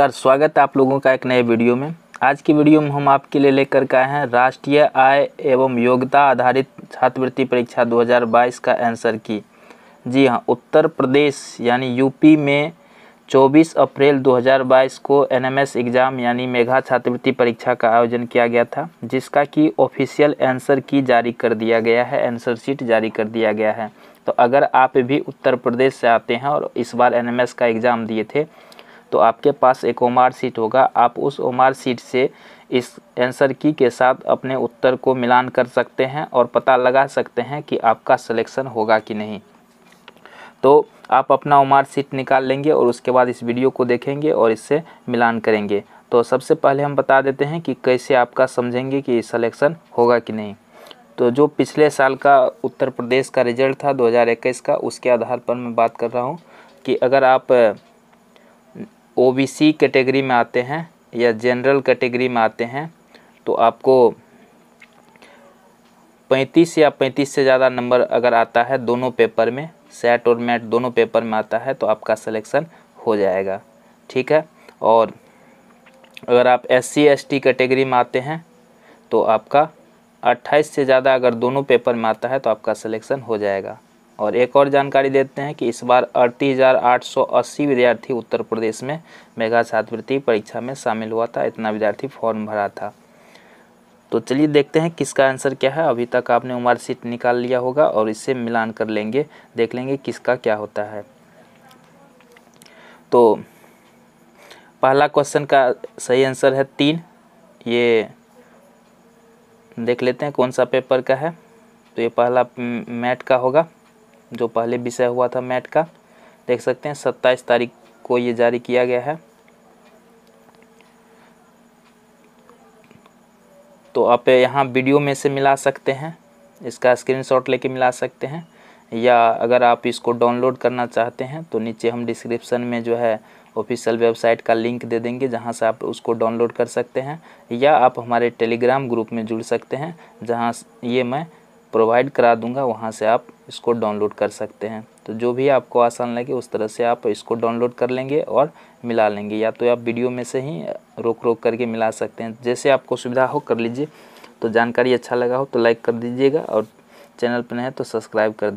नमस्कार स्वागत है आप लोगों का एक नए वीडियो में आज की वीडियो में हम आपके लिए लेकर के आए हैं राष्ट्रीय आय एवं योग्यता आधारित छात्रवृत्ति परीक्षा 2022 का आंसर की जी हाँ उत्तर प्रदेश यानी यूपी में 24 अप्रैल 2022 को एनएमएस एग्ज़ाम यानी मेघा छात्रवृत्ति परीक्षा का आयोजन किया गया था जिसका कि ऑफिशियल आंसर की जारी कर दिया गया है आंसर शीट जारी कर दिया गया है तो अगर आप भी उत्तर प्रदेश से आते हैं और इस बार एनएमएस का एग्ज़ाम दिए थे तो आपके पास एक ओमार सीट होगा आप उस ओमार सीट से इस आंसर की के साथ अपने उत्तर को मिलान कर सकते हैं और पता लगा सकते हैं कि आपका सिलेक्शन होगा कि नहीं तो आप अपना ओमार सीट निकाल लेंगे और उसके बाद इस वीडियो को देखेंगे और इससे मिलान करेंगे तो सबसे पहले हम बता देते हैं कि कैसे आपका समझेंगे कि सलेक्शन होगा कि नहीं तो जो पिछले साल का उत्तर प्रदेश का रिजल्ट था 2021 का उसके आधार पर मैं बात कर रहा हूँ कि अगर आप ओबीसी कैटेगरी में आते हैं या जनरल कैटेगरी में आते हैं तो आपको पैंतीस या पैंतीस से ज़्यादा नंबर अगर आता है दोनों पेपर में सेट और मैट दोनों पेपर में आता है तो आपका सिलेक्शन हो जाएगा ठीक है और अगर आप S C S T category में आते हैं तो आपका 28 से ज़्यादा अगर दोनों पेपर में आता है तो आपका सिलेक्शन हो जाएगा और एक और जानकारी देते हैं कि इस बार अड़तीस हज़ार आठ सौ अस्सी विद्यार्थी उत्तर प्रदेश में मेघा छात्रवृत्ति परीक्षा में शामिल हुआ था इतना विद्यार्थी फॉर्म भरा था तो चलिए देखते हैं किसका आंसर क्या है अभी तक आपने उमर सीट निकाल लिया होगा और इससे मिलान कर लेंगे देख लेंगे किसका क्या होता है तो पहला क्वेश्चन का सही आंसर है तीन ये देख लेते हैं कौन सा पेपर का है तो ये पहला मैट का होगा जो पहले विषय हुआ था मैट का देख सकते हैं सत्ताईस तारीख को ये जारी किया गया है तो आप यहाँ वीडियो में से मिला सकते हैं इसका स्क्रीनशॉट लेके मिला सकते हैं या अगर आप इसको डाउनलोड करना चाहते हैं तो नीचे हम डिस्क्रिप्शन में जो है ऑफिशियल वेबसाइट का लिंक दे देंगे जहाँ से आप उसको डाउनलोड कर सकते हैं या आप हमारे टेलीग्राम ग्रुप में जुड़ सकते हैं जहाँ ये मैं प्रोवाइड करा दूंगा वहाँ से आप इसको डाउनलोड कर सकते हैं तो जो भी आपको आसान लगे उस तरह से आप इसको डाउनलोड कर लेंगे और मिला लेंगे या तो आप वीडियो में से ही रोक रोक करके मिला सकते हैं जैसे आपको सुविधा हो कर लीजिए तो जानकारी अच्छा लगा हो तो लाइक कर दीजिएगा और चैनल पर नहीं है तो सब्सक्राइब कर